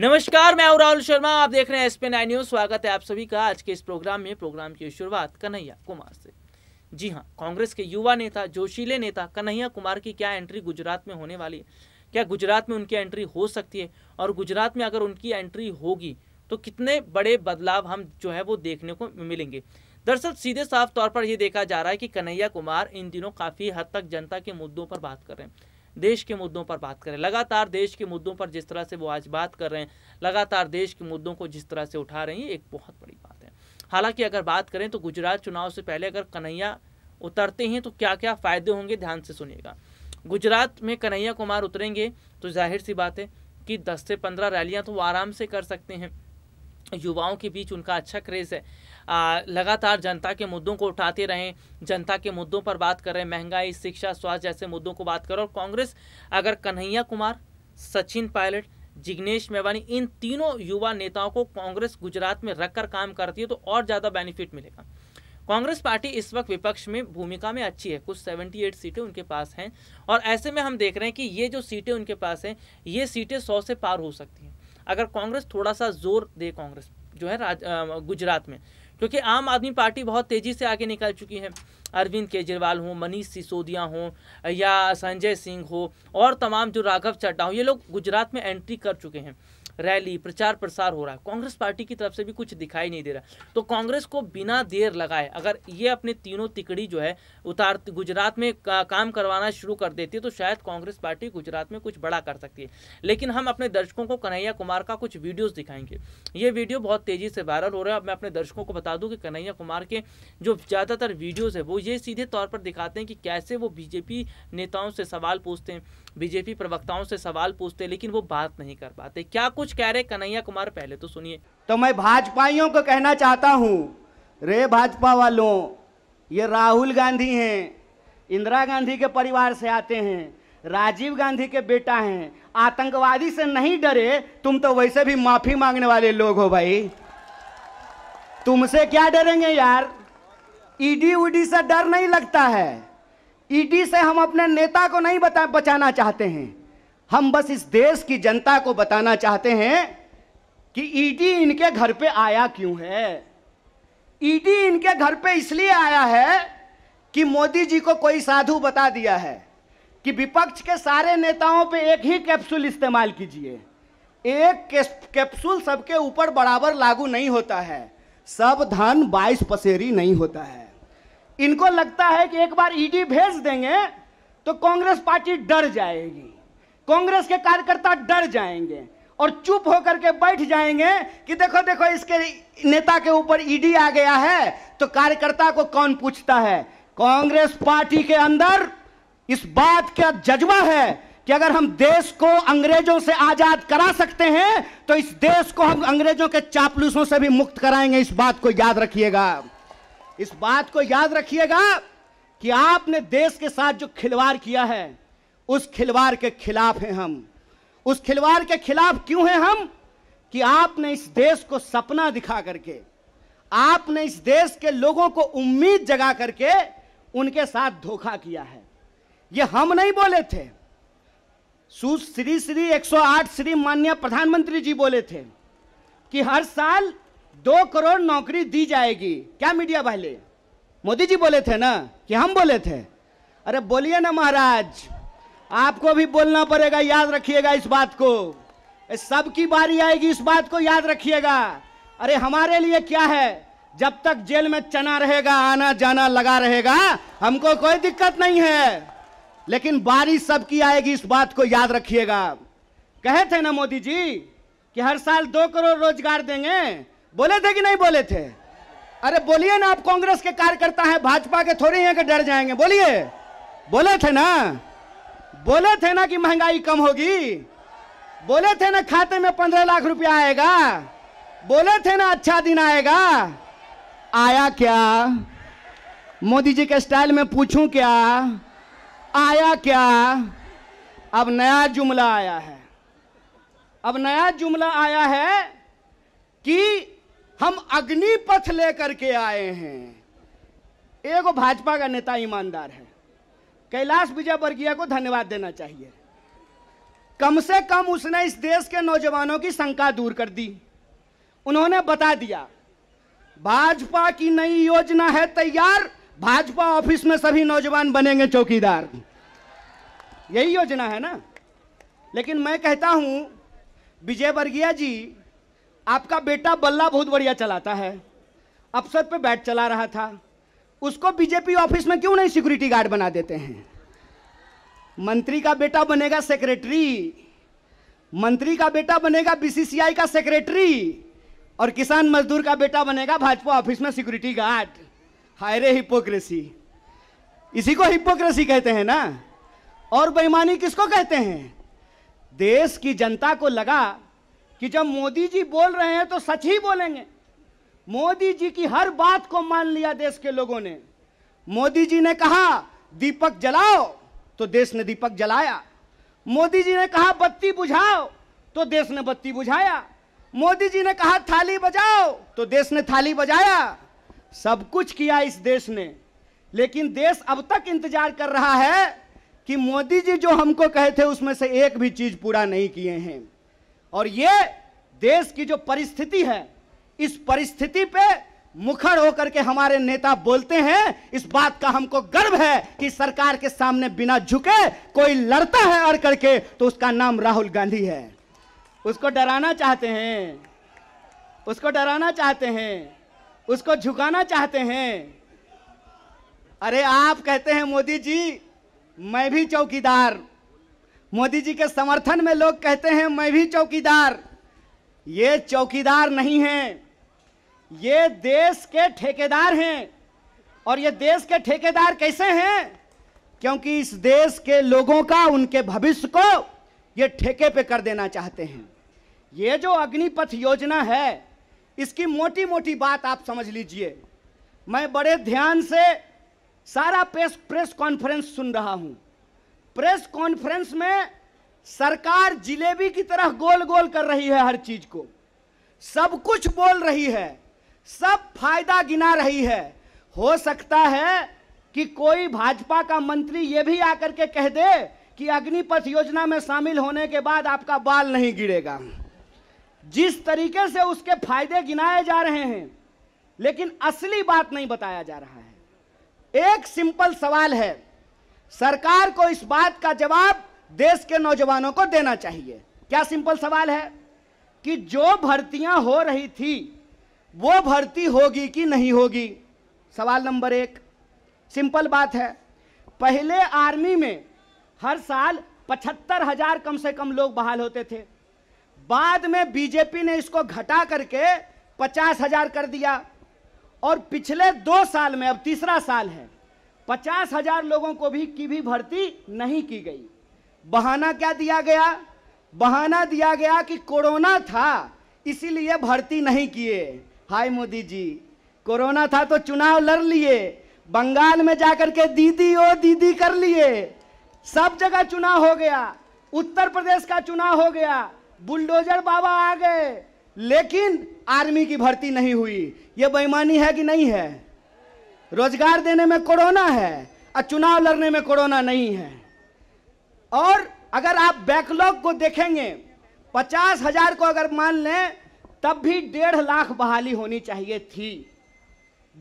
नमस्कार मैं राहुल शर्मा आप देख रहे हैं एसपी नाइन न्यूज स्वागत है आप सभी का आज के इस प्रोग्राम में प्रोग्राम की शुरुआत कन्हैया कुमार से जी हाँ कांग्रेस के युवा नेता जोशीले नेता कन्हैया कुमार की क्या एंट्री गुजरात में होने वाली है क्या गुजरात में उनकी एंट्री हो सकती है और गुजरात में अगर उनकी एंट्री होगी तो कितने बड़े बदलाव हम जो है वो देखने को मिलेंगे दरअसल सीधे साफ तौर पर यह देखा जा रहा है कि कन्हैया कुमार इन दिनों काफ़ी हद तक जनता के मुद्दों पर बात कर रहे हैं देश के मुद्दों पर बात करें लगातार देश के मुद्दों पर जिस तरह से वो आज बात कर रहे हैं लगातार देश के मुद्दों को जिस तरह से उठा रही हैं एक बहुत बड़ी बात है हालांकि अगर बात करें तो गुजरात चुनाव से पहले अगर कन्हैया उतरते हैं तो क्या क्या फ़ायदे होंगे ध्यान से सुनिएगा गुजरात में कन्हैया कुमार उतरेंगे तो जाहिर सी बात है कि दस से पंद्रह रैलियाँ तो वो आराम से कर सकते हैं युवाओं के बीच उनका अच्छा क्रेज़ है आ, लगातार जनता के मुद्दों को उठाते रहें जनता के मुद्दों पर बात करें महंगाई शिक्षा स्वास्थ्य जैसे मुद्दों को बात करें और कांग्रेस अगर कन्हैया कुमार सचिन पायलट जिग्नेश मेवानी इन तीनों युवा नेताओं को कांग्रेस गुजरात में रखकर काम करती है तो और ज़्यादा बेनिफिट मिलेगा कांग्रेस पार्टी इस वक्त विपक्ष में भूमिका में अच्छी है कुछ 78 सीटें उनके पास हैं और ऐसे में हम देख रहे हैं कि ये जो सीटें उनके पास हैं ये सीटें 100 से पार हो सकती हैं अगर कांग्रेस थोड़ा सा जोर दे कांग्रेस जो है राज गुजरात में क्योंकि आम आदमी पार्टी बहुत तेज़ी से आगे निकल चुकी है अरविंद केजरीवाल हों मनीष सिसोदिया हों या संजय सिंह हो और तमाम जो राघव चड्डा हों ये लोग गुजरात में एंट्री कर चुके हैं रैली प्रचार प्रसार हो रहा है कांग्रेस पार्टी की तरफ से भी कुछ दिखाई नहीं दे रहा तो कांग्रेस को बिना देर लगाए अगर ये अपने तीनों तिकड़ी जो है उतार गुजरात में का, काम करवाना शुरू कर देती है तो शायद कांग्रेस पार्टी गुजरात में कुछ बड़ा कर सकती है लेकिन हम अपने दर्शकों को कन्हैया कुमार का कुछ वीडियोज़ दिखाएंगे ये वीडियो बहुत तेज़ी से वायरल हो रहा है अब मैं अपने दर्शकों को बता दूँ कि कन्हैया कुमार के जो ज़्यादातर वीडियोज़ है वो ये सीधे तौर पर दिखाते हैं कि कैसे वो बीजेपी नेताओं से सवाल पूछते हैं बीजेपी प्रवक्ताओं से सवाल पूछते लेकिन वो बात नहीं कर पाते क्या कुछ कह रहे कन्हैया कुमार पहले तो सुनिए तो मैं भाजपाइयों को कहना चाहता हूँ रे भाजपा वालों ये राहुल गांधी हैं इंदिरा गांधी के परिवार से आते हैं राजीव गांधी के बेटा हैं आतंकवादी से नहीं डरे तुम तो वैसे भी माफी मांगने वाले लोग हो भाई तुमसे क्या डरेंगे यार ईडी उडी से डर नहीं लगता है ईडी से हम अपने नेता को नहीं बता बचाना चाहते हैं हम बस इस देश की जनता को बताना चाहते हैं कि ईडी इनके घर पे आया क्यों है ईडी इनके घर पे इसलिए आया है कि मोदी जी को कोई साधु बता दिया है कि विपक्ष के सारे नेताओं पे एक ही कैप्सूल इस्तेमाल कीजिए एक कैप्सूल सबके ऊपर बराबर लागू नहीं होता है सब धन बाईस पसेरी नहीं होता है इनको लगता है कि एक बार ईडी भेज देंगे तो कांग्रेस पार्टी डर जाएगी कांग्रेस के कार्यकर्ता डर जाएंगे और चुप होकर के बैठ जाएंगे कि देखो देखो इसके नेता के ऊपर ईडी आ गया है तो कार्यकर्ता को कौन पूछता है कांग्रेस पार्टी के अंदर इस बात का जज्बा है कि अगर हम देश को अंग्रेजों से आजाद करा सकते हैं तो इस देश को हम अंग्रेजों के चापलूसों से भी मुक्त कराएंगे इस बात को याद रखिएगा इस बात को याद रखिएगा कि आपने देश के साथ जो खिलवाड़ किया है उस खिलवाड़ के खिलाफ हैं हम उस खिलवाड़ के खिलाफ क्यों हैं हम कि आपने इस देश को सपना दिखा करके आपने इस देश के लोगों को उम्मीद जगा करके उनके साथ धोखा किया है ये हम नहीं बोले थे श्री श्री 108 श्री माननीय प्रधानमंत्री जी बोले थे कि हर साल दो करोड़ नौकरी दी जाएगी क्या मीडिया वाले मोदी जी बोले थे ना कि हम बोले थे अरे बोलिए ना महाराज आपको भी बोलना पड़ेगा याद रखिएगा इस बात को सबकी बारी आएगी इस बात को याद रखिएगा अरे हमारे लिए क्या है जब तक जेल में चना रहेगा आना जाना लगा रहेगा हमको कोई दिक्कत नहीं है लेकिन बारी सबकी आएगी इस बात को याद रखिएगा कहे थे ना मोदी जी कि हर साल दो करोड़ रोजगार देंगे बोले थे कि नहीं बोले थे अरे बोलिए ना आप कांग्रेस के कार्यकर्ता हैं भाजपा के थोड़े हैं कि डर जाएंगे बोलिए बोले थे ना बोले थे ना कि महंगाई कम होगी बोले थे ना खाते में पंद्रह लाख रुपया आएगा बोले थे ना अच्छा दिन आएगा आया क्या मोदी जी के स्टाइल में पूछूं क्या आया क्या अब नया जुमला आया है अब नया जुमला आया है कि हम अग्नि पथ लेकर के आए हैं एगो भाजपा का नेता ईमानदार है कैलाश विजय वर्गीय को धन्यवाद देना चाहिए कम से कम उसने इस देश के नौजवानों की शंका दूर कर दी उन्होंने बता दिया भाजपा की नई योजना है तैयार भाजपा ऑफिस में सभी नौजवान बनेंगे चौकीदार यही योजना है ना लेकिन मैं कहता हूं विजय वर्गीय जी आपका बेटा बल्ला बहुत बढ़िया चलाता है अफसर पे बैट चला रहा था उसको बीजेपी ऑफिस में क्यों नहीं सिक्योरिटी गार्ड बना देते हैं मंत्री का बेटा बनेगा सेक्रेटरी मंत्री का बेटा बनेगा बीसीसीआई का सेक्रेटरी और किसान मजदूर का बेटा बनेगा भाजपा ऑफिस में सिक्योरिटी गार्ड हायरे हिपोक्रेसी इसी को हिपोक्रेसी कहते हैं ना और बेईमानी किसको कहते हैं देश की जनता को लगा कि जब मोदी जी बोल रहे हैं तो सच ही बोलेंगे मोदी जी की हर बात को मान लिया देश के लोगों ने मोदी जी ने कहा दीपक जलाओ तो देश ने दीपक जलाया मोदी जी ने कहा बत्ती बुझाओ तो देश ने बत्ती बुझाया मोदी जी ने कहा थाली बजाओ तो देश ने थाली बजाया सब कुछ किया इस देश ने लेकिन देश अब तक इंतजार कर रहा है कि मोदी जी जो हमको कहे थे उसमें से एक भी चीज पूरा नहीं किए हैं और ये देश की जो परिस्थिति है इस परिस्थिति पे मुखर होकर के हमारे नेता बोलते हैं इस बात का हमको गर्व है कि सरकार के सामने बिना झुके कोई लड़ता है अड़ करके तो उसका नाम राहुल गांधी है उसको डराना चाहते हैं उसको डराना चाहते हैं उसको झुकाना चाहते हैं अरे आप कहते हैं मोदी जी मैं भी चौकीदार मोदी जी के समर्थन में लोग कहते हैं मैं भी चौकीदार ये चौकीदार नहीं हैं ये देश के ठेकेदार हैं और ये देश के ठेकेदार कैसे हैं क्योंकि इस देश के लोगों का उनके भविष्य को ये ठेके पे कर देना चाहते हैं ये जो अग्निपथ योजना है इसकी मोटी मोटी बात आप समझ लीजिए मैं बड़े ध्यान से सारा प्रेस प्रेस कॉन्फ्रेंस सुन रहा हूं प्रेस कॉन्फ्रेंस में सरकार जिलेबी की तरह गोल गोल कर रही है हर चीज को सब कुछ बोल रही है सब फायदा गिना रही है हो सकता है कि कोई भाजपा का मंत्री ये भी आकर के कह दे कि अग्निपथ योजना में शामिल होने के बाद आपका बाल नहीं गिरेगा जिस तरीके से उसके फायदे गिनाए जा रहे हैं लेकिन असली बात नहीं बताया जा रहा है एक सिंपल सवाल है सरकार को इस बात का जवाब देश के नौजवानों को देना चाहिए क्या सिंपल सवाल है कि जो भर्तियां हो रही थी वो भर्ती होगी कि नहीं होगी सवाल नंबर एक सिंपल बात है पहले आर्मी में हर साल पचहत्तर हजार कम से कम लोग बहाल होते थे बाद में बीजेपी ने इसको घटा करके पचास हजार कर दिया और पिछले दो साल में अब तीसरा साल है पचास हजार लोगों को भी की भी भर्ती नहीं की गई बहाना क्या दिया गया बहाना दिया गया कि कोरोना था इसीलिए भर्ती नहीं किए हाय मोदी जी कोरोना था तो चुनाव लड़ लिए बंगाल में जाकर के दीदी ओ दीदी कर लिए सब जगह चुनाव हो गया उत्तर प्रदेश का चुनाव हो गया बुलडोजर बाबा आ गए लेकिन आर्मी की भर्ती नहीं हुई ये बेईमानी है कि नहीं है रोजगार देने में कोरोना है और चुनाव लड़ने में कोरोना नहीं है और अगर आप बैकलॉग को देखेंगे पचास हजार को अगर मान लें तब भी डेढ़ लाख बहाली होनी चाहिए थी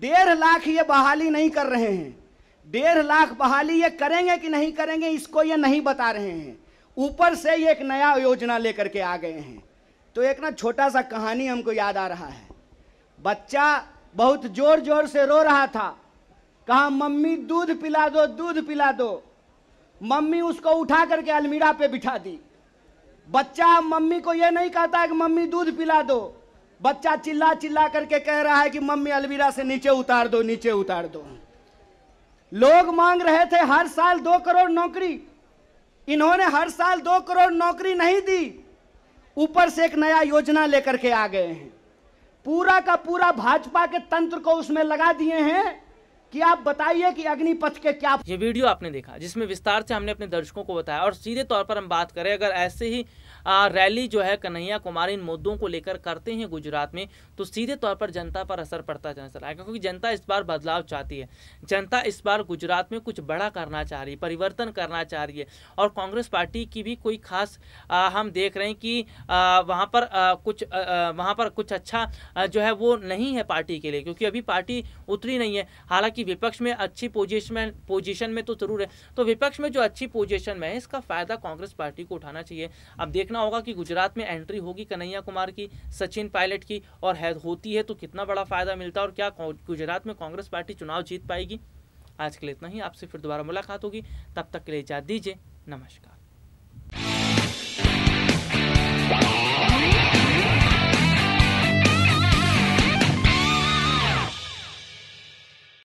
डेढ़ लाख ये बहाली नहीं कर रहे हैं डेढ़ लाख बहाली ये करेंगे कि नहीं करेंगे इसको ये नहीं बता रहे हैं ऊपर से ये एक नया योजना लेकर के आ गए हैं तो एक ना छोटा सा कहानी हमको याद आ रहा है बच्चा बहुत जोर जोर से रो रहा था कहा मम्मी दूध पिला दो दूध पिला दो मम्मी उसको उठा करके अलमीरा पे बिठा दी बच्चा मम्मी को यह नहीं कहता है कि मम्मी दूध पिला दो बच्चा चिल्ला चिल्ला करके कह रहा है कि मम्मी अलमीरा से नीचे उतार दो नीचे उतार दो लोग मांग रहे थे हर साल दो करोड़ नौकरी इन्होंने हर साल दो करोड़ नौकरी नहीं दी ऊपर से एक नया योजना लेकर के आ गए हैं पूरा का पूरा भाजपा के तंत्र को उसमें लगा दिए हैं कि आप बताइए कि अग्निपथ के क्या ये वीडियो आपने देखा जिसमें विस्तार से हमने अपने दर्शकों को बताया और सीधे तौर पर हम बात करें अगर ऐसे ही रैली जो है कन्हैया कुमार इन मुद्दों को लेकर करते हैं गुजरात में तो सीधे तौर पर जनता पर असर पड़ता नजर आएगा क्योंकि जनता इस बार बदलाव चाहती है जनता इस बार गुजरात में कुछ बड़ा करना चाह रही है परिवर्तन करना चाह रही है और कांग्रेस पार्टी की भी कोई खास हम देख रहे हैं कि वहाँ पर कुछ वहाँ पर कुछ अच्छा जो है वो नहीं है पार्टी के लिए क्योंकि अभी पार्टी उतरी नहीं है हालांकि विपक्ष में अच्छी पोजिशन में पोजिशन में तो जरूर है तो विपक्ष में जो अच्छी पोजिशन में है इसका फायदा कांग्रेस पार्टी को उठाना चाहिए अब देखना देखना होगा कि गुजरात में एंट्री होगी कन्हैया कुमार की सचिन पायलट की और है होती है तो कितना बड़ा फ़ायदा मिलता है और क्या गुजरात में कांग्रेस पार्टी चुनाव जीत पाएगी आज के लिए इतना ही आपसे फिर दोबारा मुलाकात होगी तब तक के लिए इजाज़ दीजिए नमस्कार